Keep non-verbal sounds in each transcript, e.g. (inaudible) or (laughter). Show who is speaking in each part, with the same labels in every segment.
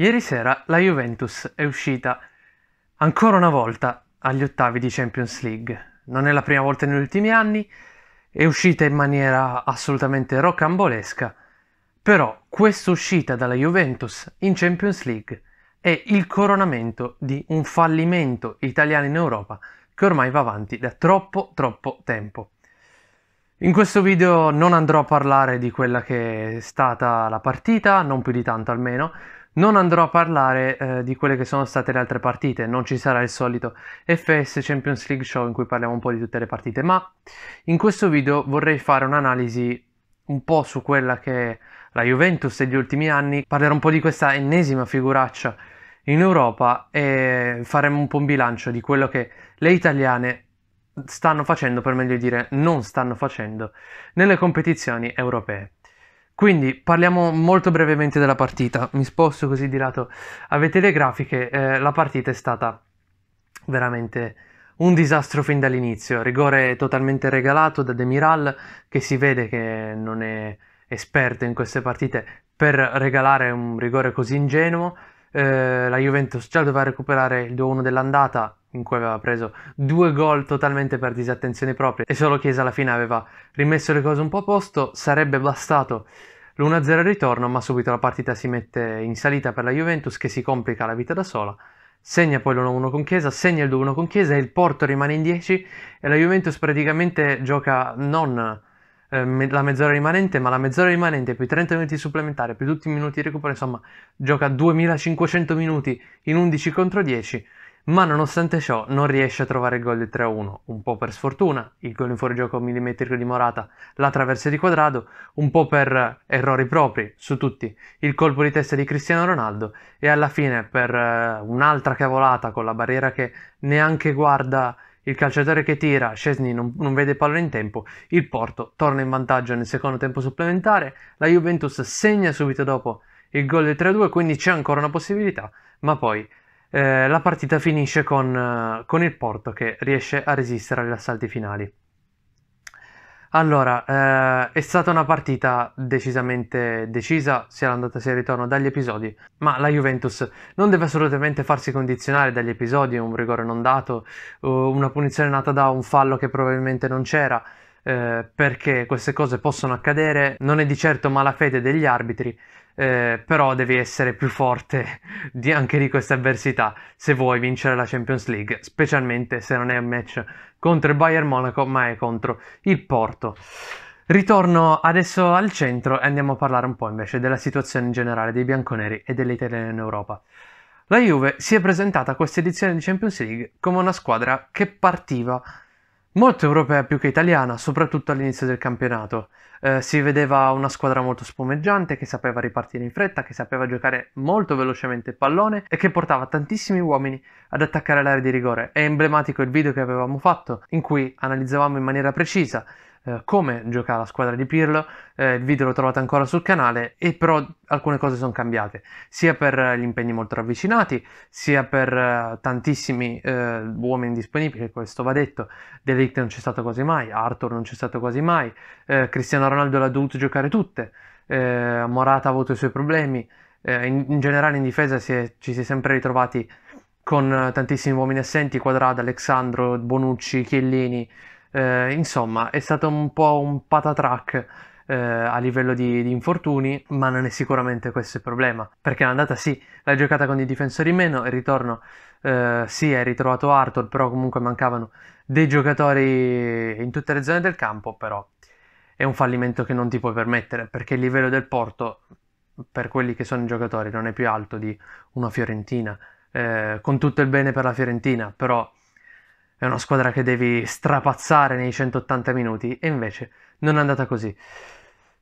Speaker 1: Ieri sera la Juventus è uscita ancora una volta agli ottavi di Champions League. Non è la prima volta negli ultimi anni, è uscita in maniera assolutamente rocambolesca, però questa uscita dalla Juventus in Champions League è il coronamento di un fallimento italiano in Europa che ormai va avanti da troppo troppo tempo. In questo video non andrò a parlare di quella che è stata la partita, non più di tanto almeno, non andrò a parlare eh, di quelle che sono state le altre partite, non ci sarà il solito FS Champions League Show in cui parliamo un po' di tutte le partite, ma in questo video vorrei fare un'analisi un po' su quella che è la Juventus degli ultimi anni, parlerò un po' di questa ennesima figuraccia in Europa e faremo un po' un bilancio di quello che le italiane stanno facendo, per meglio dire non stanno facendo, nelle competizioni europee. Quindi parliamo molto brevemente della partita, mi sposto così di lato. Avete le grafiche, eh, la partita è stata veramente un disastro fin dall'inizio, rigore totalmente regalato da Demiral che si vede che non è esperto in queste partite per regalare un rigore così ingenuo. Eh, la Juventus già doveva recuperare il 2-1 dell'andata, in cui aveva preso due gol totalmente per disattenzione propria e solo Chiesa alla fine aveva rimesso le cose un po' a posto, sarebbe bastato l'1-0 al ritorno, ma subito la partita si mette in salita per la Juventus che si complica la vita da sola. Segna poi l'1-1 con Chiesa, segna il 2-1 con Chiesa e il Porto rimane in 10 e la Juventus praticamente gioca non eh, la mezz'ora rimanente, ma la mezz'ora rimanente più 30 minuti supplementari più tutti i minuti di recupero, insomma, gioca 2500 minuti in 11 contro 10 ma nonostante ciò non riesce a trovare il gol del 3-1, un po' per sfortuna, il gol in fuorigioco millimetrico di Morata, la traversa di Quadrado, un po' per errori propri su tutti, il colpo di testa di Cristiano Ronaldo e alla fine per uh, un'altra cavolata con la barriera che neanche guarda il calciatore che tira, Scesni non, non vede pallone in tempo, il Porto torna in vantaggio nel secondo tempo supplementare, la Juventus segna subito dopo il gol del 3-2, quindi c'è ancora una possibilità, ma poi eh, la partita finisce con, eh, con, il Porto che riesce a resistere agli assalti finali. Allora, eh, è stata una partita decisamente decisa, sia l'andata sia il ritorno, dagli episodi, ma la Juventus non deve assolutamente farsi condizionare dagli episodi, un rigore non dato, eh, una punizione nata da un fallo che probabilmente non c'era, eh, perché queste cose possono accadere, non è di certo malafede degli arbitri, eh, però devi essere più forte (laughs) di, anche di queste avversità se vuoi vincere la Champions League, specialmente se non è un match contro il Bayern Monaco, ma è contro il Porto. Ritorno adesso al centro e andiamo a parlare un po' invece della situazione in generale dei bianconeri e delle italiane in Europa. La Juve si è presentata a questa edizione di Champions League come una squadra che partiva molto europea più che italiana, soprattutto all'inizio del campionato. Eh, si vedeva una squadra molto spumeggiante che sapeva ripartire in fretta, che sapeva giocare molto velocemente il pallone e che portava tantissimi uomini ad attaccare l'area di rigore. È emblematico il video che avevamo fatto in cui analizzavamo in maniera precisa eh, come giocare la squadra di Pirlo, eh, il video lo trovate ancora sul canale e però alcune cose sono cambiate, sia per eh, gli impegni molto ravvicinati, sia per eh, tantissimi eh, uomini disponibili, questo va detto, Delict non c'è stato quasi mai, Arthur non c'è stato quasi mai, Cristiano Ronaldo l'ha dovuto giocare tutte, Morata ha avuto i suoi problemi, in, in, generale in difesa si è, ci si è sempre ritrovati con tantissimi uomini assenti, Quadrada, Alexandro, Bonucci, Chiellini, eh, insomma, è stato un po' un patatrack eh, a livello di, di, infortuni, ma non è sicuramente questo il problema. Perché l'andata sì, l'ha giocata con i difensori in meno, il ritorno eh, sì, hai ritrovato Arthur, però comunque mancavano dei giocatori in tutte le zone del campo, però è un fallimento che non ti puoi permettere, perché il livello del Porto, per quelli che sono i giocatori, non è più alto di una Fiorentina. Eh, con tutto il bene per la Fiorentina, però è una squadra che devi strapazzare nei 180 minuti e invece non è andata così.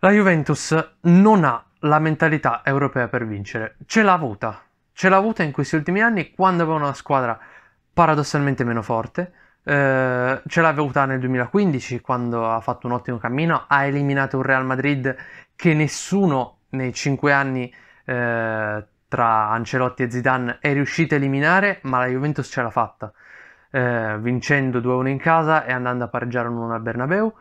Speaker 1: La Juventus non ha la mentalità europea per vincere, ce l'ha avuta, ce l'ha avuta in questi ultimi anni quando aveva una squadra paradossalmente meno forte, eh, ce l'ha avuta nel 2015 quando ha fatto un ottimo cammino, ha eliminato un Real Madrid che nessuno nei cinque anni eh, tra Ancelotti e Zidane è riuscito a eliminare, ma la Juventus ce l'ha fatta eh, vincendo 2-1 in casa e andando a pareggiare 1-1 al Bernabeu.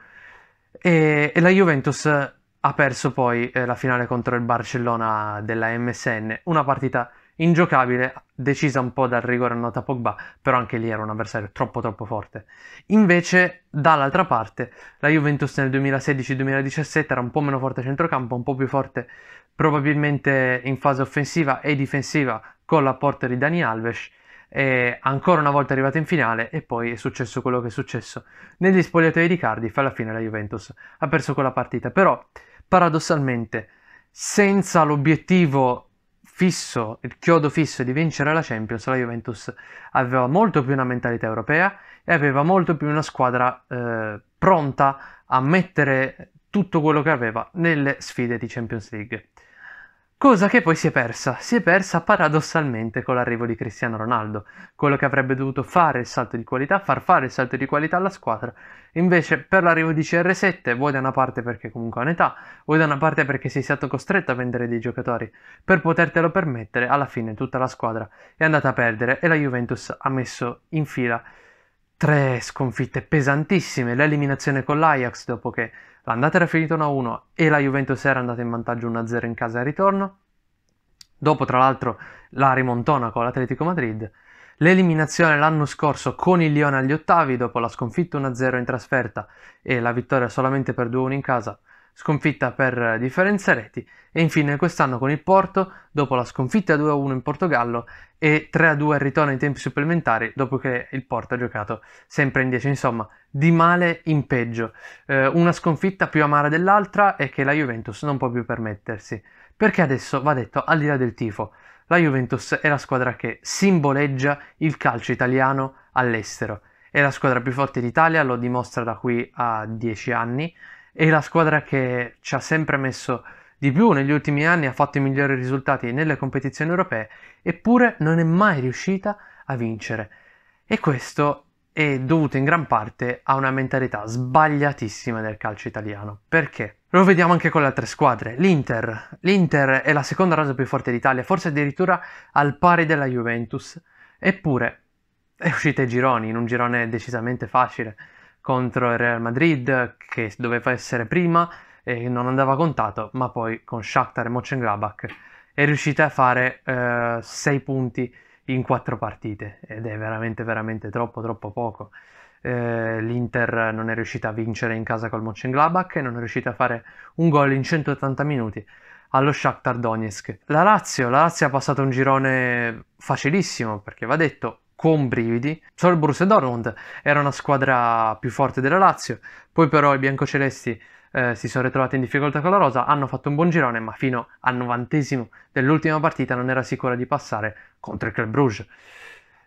Speaker 1: E, e, la Juventus ha perso poi eh, la finale contro il Barcellona della MSN, una partita ingiocabile, decisa un po' dal rigore annota Pogba, però anche lì era un avversario troppo troppo forte. Invece, dall'altra parte, la Juventus nel 2016-2017 era un po' meno forte a centrocampo, un po' più forte probabilmente in fase offensiva e difensiva con l'apporto di Dani Alves è ancora una volta arrivata in finale e poi è successo quello che è successo. Negli spogliatoi di Cardiff alla fine la Juventus ha perso quella partita, però paradossalmente senza l'obiettivo fisso, il chiodo fisso di vincere la Champions, la Juventus aveva molto più una mentalità europea e aveva molto più una squadra eh, pronta a mettere tutto quello che aveva nelle sfide di Champions League. Cosa che poi si è persa, si è persa paradossalmente con l'arrivo di Cristiano Ronaldo, quello che avrebbe dovuto fare il salto di qualità, far fare il salto di qualità alla squadra. Invece per l'arrivo di CR7, vuoi da una parte perché comunque ha un'età, vuoi da una parte perché sei stato costretto a vendere dei giocatori, per potertelo permettere, alla fine tutta la squadra è andata a perdere e la Juventus ha messo in fila tre sconfitte pesantissime, l'eliminazione con l'Ajax dopo che l'andata era finita 1-1 e la Juventus era andata in vantaggio 1-0 in casa e ritorno, dopo tra l'altro la rimontona con l'Atletico Madrid, l'eliminazione l'anno scorso con il Lione agli ottavi dopo la sconfitta 1-0 in trasferta e la vittoria solamente per 2-1 in casa sconfitta per differenza reti e infine quest'anno con il Porto dopo la sconfitta 2-1 in Portogallo e 3-2 al ritorno ai tempi supplementari dopo che il Porto ha giocato sempre in 10 insomma di male in peggio eh, una sconfitta più amara dell'altra e che la Juventus non può più permettersi perché adesso va detto al di là del tifo la Juventus è la squadra che simboleggia il calcio italiano all'estero è la squadra più forte d'Italia lo dimostra da qui a 10 anni è la squadra che ci ha sempre messo di più negli ultimi anni, ha fatto i migliori risultati nelle competizioni europee, eppure non è mai riuscita a vincere. E questo è dovuto in gran parte a una mentalità sbagliatissima del calcio italiano. Perché? Lo vediamo anche con le altre squadre. L'Inter. L'Inter è la seconda rosa più forte d'Italia, forse addirittura al pari della Juventus. Eppure è uscita ai gironi, in un girone decisamente facile contro il Real Madrid che doveva essere prima e non andava contato, ma poi con Shakhtar e Mönchengladbach è riuscita a fare eh, 6 punti in 4 partite ed è veramente veramente troppo troppo poco. Eh, L'Inter non è riuscita a vincere in casa col Mönchengladbach e non è riuscita a fare un gol in 180 minuti allo Shakhtar Donetsk. La Lazio, la Lazio ha passato un girone facilissimo perché va detto con brividi. Solo il Borussia Dortmund era una squadra più forte della Lazio, poi però i biancocelesti eh, si sono ritrovati in difficoltà con la Rosa, hanno fatto un buon girone, ma fino al novantesimo dell'ultima partita non era sicura di passare contro il Club Bruges.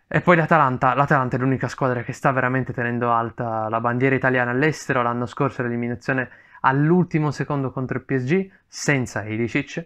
Speaker 1: E poi l'Atalanta, l'Atalanta è l'unica squadra che sta veramente tenendo alta la bandiera italiana all'estero, l'anno scorso l'eliminazione all'ultimo secondo contro il PSG, senza Ilicic,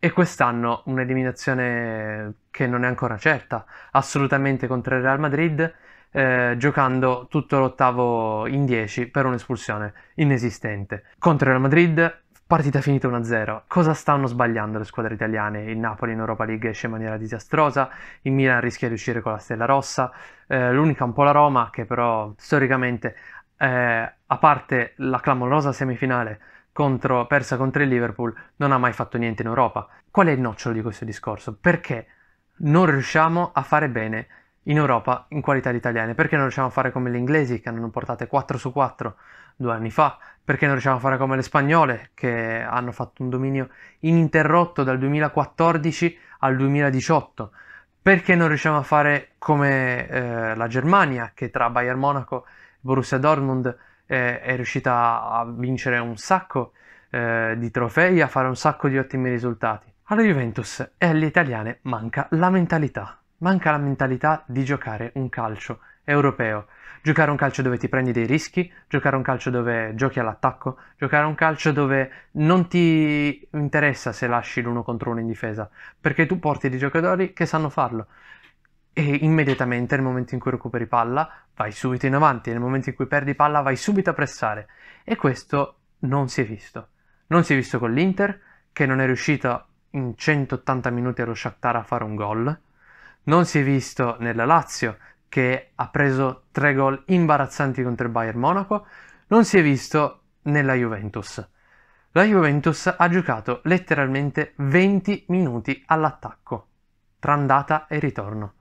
Speaker 1: e quest'anno un'eliminazione che non è ancora certa, assolutamente contro il Real Madrid, eh, giocando tutto l'ottavo in 10 per un'espulsione inesistente. Contro il Real Madrid, partita finita 1-0. Cosa stanno sbagliando le squadre italiane? Il Napoli in Europa League esce in maniera disastrosa, il Milan rischia di uscire con la stella rossa, eh, l'unica un po' la Roma che però storicamente eh, a parte la clamorosa semifinale contro, persa contro il Liverpool, non ha mai fatto niente in Europa. Qual è il nocciolo di questo discorso? Perché non riusciamo a fare bene in Europa in qualità di italiani? Perché non riusciamo a fare come gli inglesi che hanno portate 4 su 4 due anni fa? Perché non riusciamo a fare come le spagnole che hanno fatto un dominio ininterrotto dal 2014 al 2018? Perché non riusciamo a fare come eh, la Germania che tra Bayern Monaco e Borussia Dortmund eh, è riuscita a vincere un sacco eh, di trofei, a fare un sacco di ottimi risultati. Alla Juventus e alle italiane manca la mentalità, manca la mentalità di giocare un calcio europeo, giocare un calcio dove ti prendi dei rischi, giocare un calcio dove giochi all'attacco, giocare un calcio dove non ti interessa se lasci l'uno contro uno in difesa, perché tu porti dei giocatori che sanno farlo, e immediatamente nel momento in cui recuperi palla vai subito in avanti, nel momento in cui perdi palla vai subito a pressare e questo non si è visto. Non si è visto con l'Inter che non è riuscita in 180 minuti allo Shakhtar a fare un gol, non si è visto nella Lazio che ha preso tre gol imbarazzanti contro il Bayern Monaco, non si è visto nella Juventus. La Juventus ha giocato letteralmente 20 minuti all'attacco, tra andata e ritorno.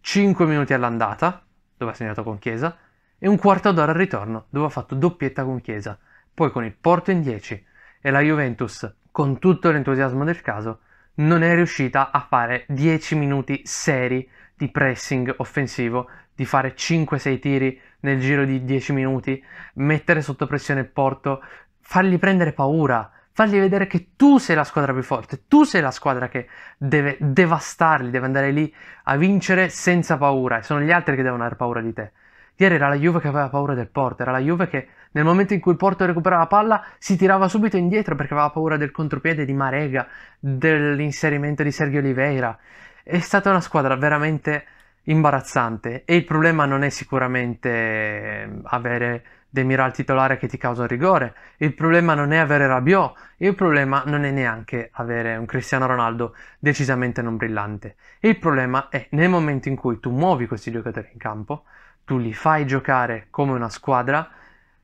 Speaker 1: 5 minuti all'andata, dove ha segnato con Chiesa, e un quarto d'ora al ritorno, dove ha fatto doppietta con Chiesa, poi con il Porto in 10 e la Juventus, con tutto l'entusiasmo del caso, non è riuscita a fare 10 minuti seri di pressing offensivo, di fare 5-6 tiri nel giro di 10 minuti, mettere sotto pressione il Porto, fargli prendere paura, Fagli vedere che tu sei la squadra più forte, tu sei la squadra che deve devastarli, deve andare lì a vincere senza paura e sono gli altri che devono avere paura di te. Ieri era la Juve che aveva paura del Porto, era la Juve che nel momento in cui il Porto recuperava la palla si tirava subito indietro perché aveva paura del contropiede di Marega, dell'inserimento di Sergio Oliveira. È stata una squadra veramente imbarazzante e il problema non è sicuramente eh, avere Demiral titolare che ti causa rigore. Il problema non è avere Rabiot, il problema non è neanche avere un Cristiano Ronaldo decisamente non brillante. Il problema è nel momento in cui tu muovi questi giocatori in campo, tu li fai giocare come una squadra,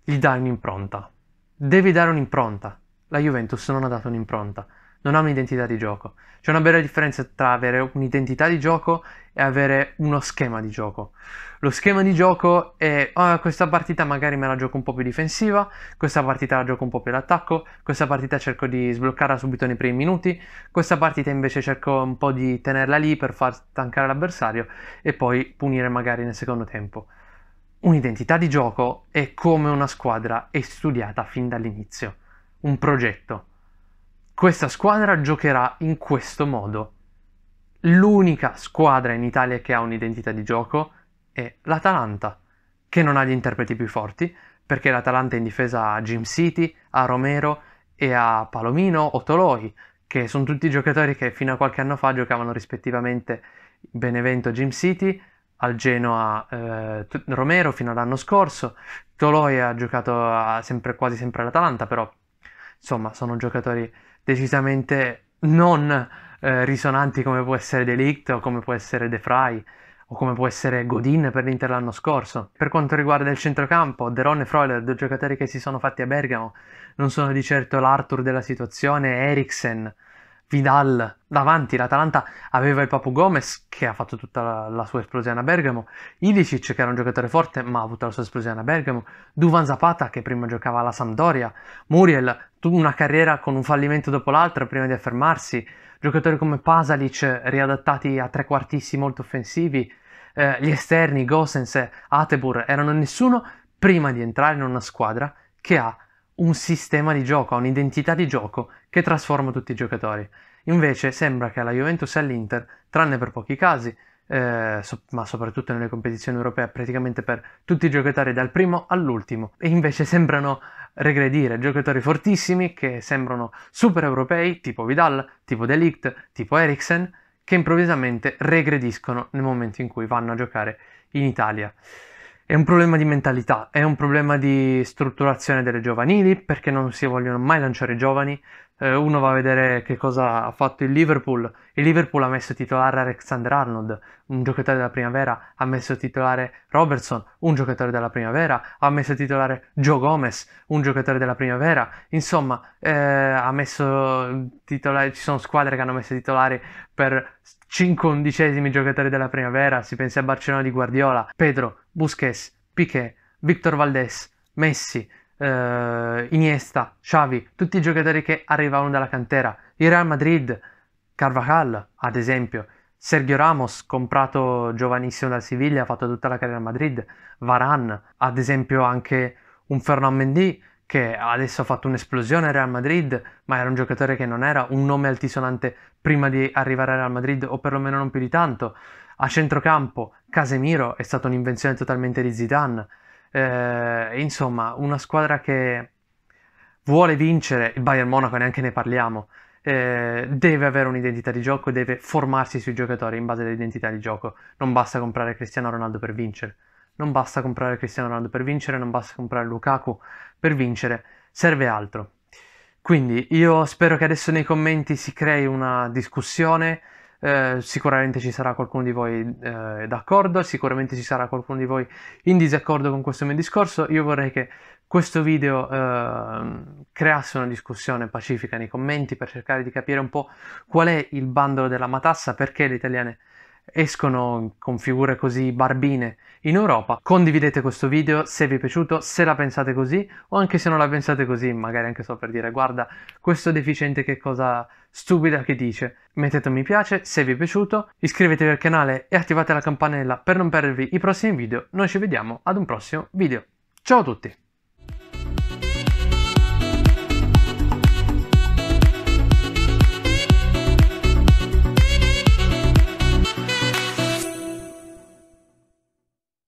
Speaker 1: gli dai un'impronta. Devi dare un'impronta. La Juventus non ha dato un'impronta non ha un'identità di gioco. C'è una bella differenza tra avere un'identità di gioco e avere uno schema di gioco. Lo schema di gioco è oh, questa partita magari me la gioco un po' più difensiva, questa partita la gioco un po' più all'attacco, questa partita cerco di sbloccarla subito nei primi minuti, questa partita invece cerco un po' di tenerla lì per far stancare l'avversario e poi punire magari nel secondo tempo. Un'identità di gioco è come una squadra, è studiata fin dall'inizio, un progetto questa squadra giocherà in questo modo. L'unica squadra in Italia che ha un'identità di gioco è l'Atalanta, che non ha gli interpreti più forti, perché l'Atalanta è in difesa a Jim City, a Romero e a Palomino o Toloi, che sono tutti giocatori che fino a qualche anno fa giocavano rispettivamente Benevento Jim City, al Genoa eh, Romero fino all'anno scorso, Toloi ha giocato a sempre, quasi sempre all'Atalanta, però insomma sono giocatori decisamente non eh, risonanti come può essere Delict o come può essere De Fry o come può essere Godin per l'Inter l'anno scorso. Per quanto riguarda il centrocampo, Deron e Freuler, due giocatori che si sono fatti a Bergamo, non sono di certo l'Arthur della situazione, Eriksen, Vidal davanti, l'Atalanta aveva il Papu Gomez che ha fatto tutta la, la sua esplosione a Bergamo, Ilicic che era un giocatore forte ma ha avuto la sua esplosione a Bergamo, Duvan Zapata che prima giocava alla Sampdoria, Muriel una carriera con un fallimento dopo l'altro prima di affermarsi, giocatori come Pasalic riadattati a tre quartisti molto offensivi, eh, gli esterni, Gosens, Atebur erano nessuno prima di entrare in una squadra che ha un sistema di gioco, ha un'identità di gioco che trasforma tutti i giocatori. Invece sembra che alla Juventus e all'Inter, tranne per pochi casi, eh, so- ma soprattutto nelle competizioni europee, praticamente per tutti i giocatori dal primo all'ultimo, e invece (laughs) sembrano regredire giocatori fortissimi che sembrano super europei, tipo Vidal, tipo Delict, tipo Eriksen, che improvvisamente regrediscono nel momento in cui vanno a giocare in Italia. È un problema di mentalità, è un problema di strutturazione delle giovanili perché non si vogliono mai lanciare i giovani. Eh, uno va a vedere che cosa ha fatto il Liverpool. Il Liverpool ha messo titolare Alexander Arnold, un giocatore della primavera, ha messo titolare Robertson, un giocatore della primavera, ha messo titolare Joe Gomez, un giocatore della primavera. Insomma, eh, ha messo titolare, ci sono squadre che hanno messo titolari per 5 undicesimi giocatori della primavera, si pensi a Barcellona di Guardiola, Pedro, Busquets, Piquet, Victor Valdés, Messi, eh, Iniesta, Xavi, tutti i giocatori che arrivavano dalla cantera, il Real Madrid, Carvajal ad esempio, Sergio Ramos, comprato giovanissimo dal Siviglia, ha fatto tutta la carriera a Madrid, Varane, ad esempio anche un Fernand Mendy che adesso ha fatto un'esplosione al Real Madrid, ma era un giocatore che non era un nome altisonante prima di arrivare al Real Madrid o perlomeno non più di tanto. A centrocampo Casemiro è stata un'invenzione totalmente di Zidane. Eh, insomma, una squadra che vuole vincere, il Bayern Monaco neanche ne parliamo, eh, deve avere un'identità di gioco, deve formarsi sui giocatori in base all'identità di gioco. Non basta comprare Cristiano Ronaldo per vincere. Non basta comprare Cristiano Ronaldo per vincere, non basta comprare Lukaku per vincere, serve altro. Quindi io spero che adesso nei commenti si crei una discussione, eh, sicuramente ci sarà qualcuno di voi eh, d'accordo, sicuramente ci sarà qualcuno di voi in disaccordo con questo mio discorso, io vorrei che questo video eh, creasse una discussione pacifica nei commenti per cercare di capire un po' qual è il bandolo della matassa, perché le italiane escono con figure così barbine in Europa. Condividete questo video se vi è piaciuto, se la pensate così o anche se non la pensate così, magari anche solo per dire guarda questo deficiente che cosa stupida che dice. Mettete un mi piace se vi è piaciuto, iscrivetevi al canale e attivate la campanella per non perdervi i prossimi video. Noi ci vediamo ad un prossimo video. Ciao a tutti!